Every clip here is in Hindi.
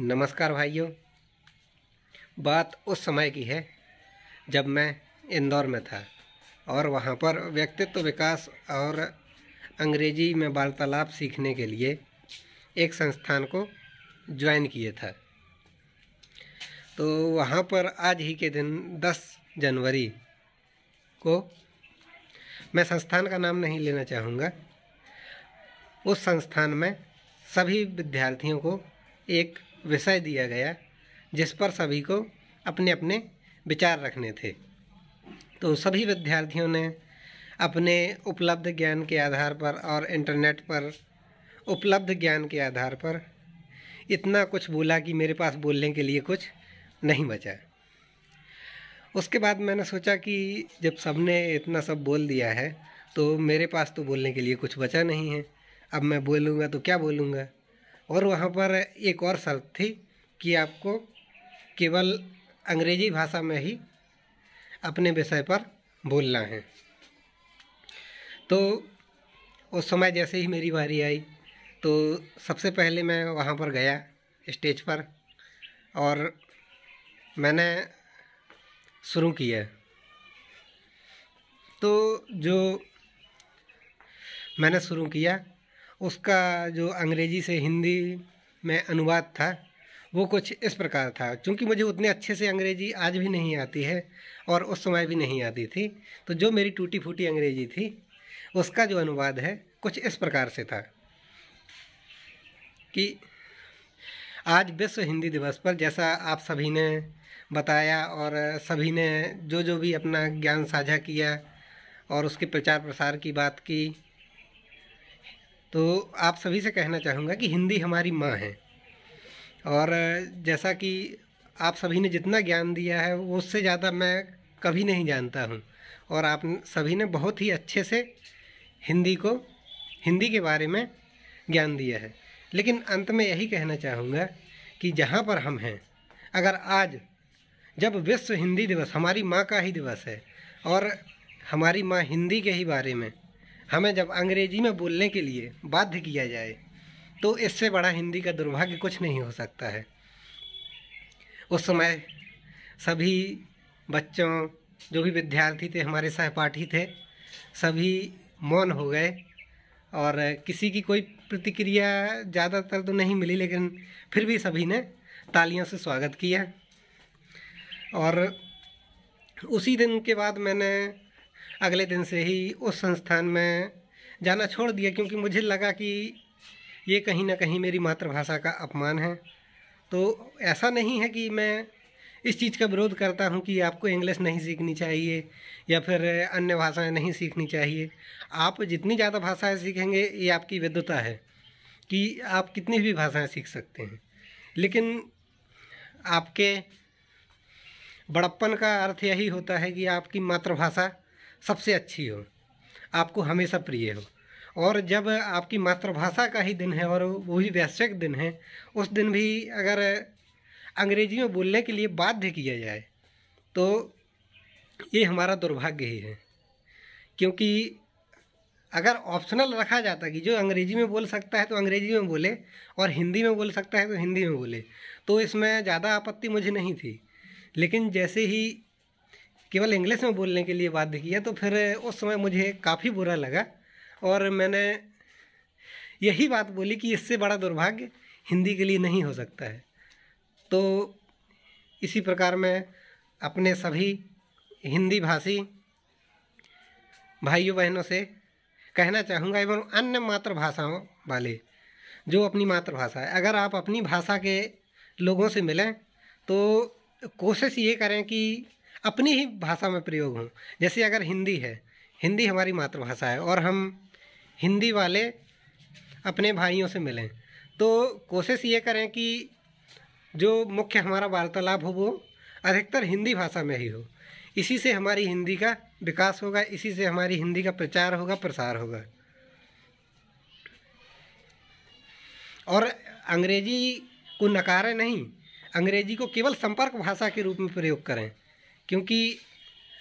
नमस्कार भाइयों बात उस समय की है जब मैं इंदौर में था और वहाँ पर व्यक्तित्व विकास और अंग्रेजी में वार्तालाप सीखने के लिए एक संस्थान को ज्वाइन किए था तो वहाँ पर आज ही के दिन 10 जनवरी को मैं संस्थान का नाम नहीं लेना चाहूँगा उस संस्थान में सभी विद्यार्थियों को एक विषय दिया गया जिस पर सभी को अपने अपने विचार रखने थे तो सभी विद्यार्थियों ने अपने उपलब्ध ज्ञान के आधार पर और इंटरनेट पर उपलब्ध ज्ञान के आधार पर इतना कुछ बोला कि मेरे पास बोलने के लिए कुछ नहीं बचा उसके बाद मैंने सोचा कि जब सबने इतना सब बोल दिया है तो मेरे पास तो बोलने के लिए कुछ बचा नहीं है अब मैं बोलूँगा तो क्या बोलूँगा और वहाँ पर एक और शर्त थी कि आपको केवल अंग्रेजी भाषा में ही अपने विषय पर बोलना है तो उस समय जैसे ही मेरी बारी आई तो सबसे पहले मैं वहाँ पर गया स्टेज पर और मैंने शुरू किया तो जो मैंने शुरू किया उसका जो अंग्रेज़ी से हिंदी में अनुवाद था वो कुछ इस प्रकार था क्योंकि मुझे उतने अच्छे से अंग्रेज़ी आज भी नहीं आती है और उस समय भी नहीं आती थी तो जो मेरी टूटी फूटी अंग्रेज़ी थी उसका जो अनुवाद है कुछ इस प्रकार से था कि आज विश्व हिंदी दिवस पर जैसा आप सभी ने बताया और सभी ने जो जो भी अपना ज्ञान साझा किया और उसके प्रचार प्रसार की बात की तो आप सभी से कहना चाहूँगा कि हिंदी हमारी माँ है और जैसा कि आप सभी ने जितना ज्ञान दिया है वो उससे ज़्यादा मैं कभी नहीं जानता हूँ और आप सभी ने बहुत ही अच्छे से हिंदी को हिंदी के बारे में ज्ञान दिया है लेकिन अंत में यही कहना चाहूँगा कि जहाँ पर हम हैं अगर आज जब विश्व हिंदी दिवस हमारी माँ का ही दिवस है और हमारी माँ हिंदी के ही बारे में हमें जब अंग्रेजी में बोलने के लिए बाध्य किया जाए तो इससे बड़ा हिंदी का दुर्भाग्य कुछ नहीं हो सकता है उस समय सभी बच्चों जो भी विद्यार्थी थे हमारे सहपाठी थे सभी मौन हो गए और किसी की कोई प्रतिक्रिया ज़्यादातर तो नहीं मिली लेकिन फिर भी सभी ने तालियों से स्वागत किया और उसी दिन के बाद मैंने अगले दिन से ही उस संस्थान में जाना छोड़ दिया क्योंकि मुझे लगा कि ये कहीं ना कहीं मेरी मातृभाषा का अपमान है तो ऐसा नहीं है कि मैं इस चीज़ का विरोध करता हूँ कि आपको इंग्लिश नहीं सीखनी चाहिए या फिर अन्य भाषाएं नहीं सीखनी चाहिए आप जितनी ज़्यादा भाषाएं सीखेंगे ये आपकी विद्वता है कि आप कितनी भी भाषाएं सीख सकते हैं लेकिन आपके बड़प्पन का अर्थ यही होता है कि आपकी मातृभाषा सबसे अच्छी हो आपको हमेशा प्रिय हो और जब आपकी मातृभाषा का ही दिन है और वो भी वैश्विक दिन है उस दिन भी अगर अंग्रेजी में बोलने के लिए बाध्य किया जाए तो ये हमारा दुर्भाग्य ही है क्योंकि अगर ऑप्शनल रखा जाता कि जो अंग्रेजी में बोल सकता है तो अंग्रेजी में बोले और हिंदी में बोल सकता है तो हिंदी में बोले तो इसमें ज़्यादा आपत्ति मुझे नहीं थी लेकिन जैसे ही केवल इंग्लिश में बोलने के लिए बाध्य किया तो फिर उस समय मुझे काफ़ी बुरा लगा और मैंने यही बात बोली कि इससे बड़ा दुर्भाग्य हिंदी के लिए नहीं हो सकता है तो इसी प्रकार मैं अपने सभी हिंदी भाषी भाइयों बहनों से कहना चाहूँगा एवं अन्य मातृभाषाओं वाले जो अपनी मातृभाषा है अगर आप अपनी भाषा के लोगों से मिलें तो कोशिश ये करें कि अपनी ही भाषा में प्रयोग हों जैसे अगर हिंदी है हिंदी हमारी मातृभाषा है और हम हिंदी वाले अपने भाइयों से मिलें तो कोशिश ये करें कि जो मुख्य हमारा वार्तालाप हो वो अधिकतर हिंदी भाषा में ही हो इसी से हमारी हिंदी का विकास होगा इसी से हमारी हिंदी का प्रचार होगा प्रसार होगा और अंग्रेजी को नकारें नहीं अंग्रेजी को केवल संपर्क भाषा के रूप में प्रयोग करें क्योंकि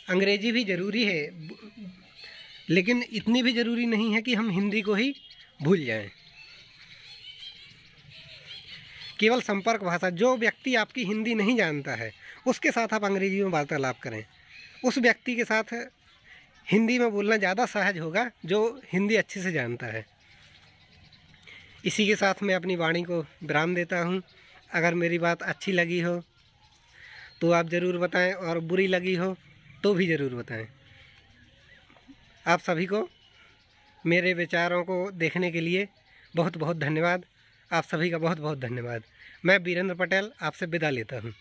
अंग्रेजी भी ज़रूरी है लेकिन इतनी भी ज़रूरी नहीं है कि हम हिंदी को ही भूल जाएं केवल संपर्क भाषा जो व्यक्ति आपकी हिंदी नहीं जानता है उसके साथ आप अंग्रेजी में वार्तालाप करें उस व्यक्ति के साथ हिंदी में बोलना ज़्यादा सहज होगा जो हिंदी अच्छे से जानता है इसी के साथ मैं अपनी वाणी को विराम देता हूँ अगर मेरी बात अच्छी लगी हो तो आप ज़रूर बताएं और बुरी लगी हो तो भी ज़रूर बताएं आप सभी को मेरे विचारों को देखने के लिए बहुत बहुत धन्यवाद आप सभी का बहुत बहुत धन्यवाद मैं वीरेंद्र पटेल आपसे विदा लेता हूँ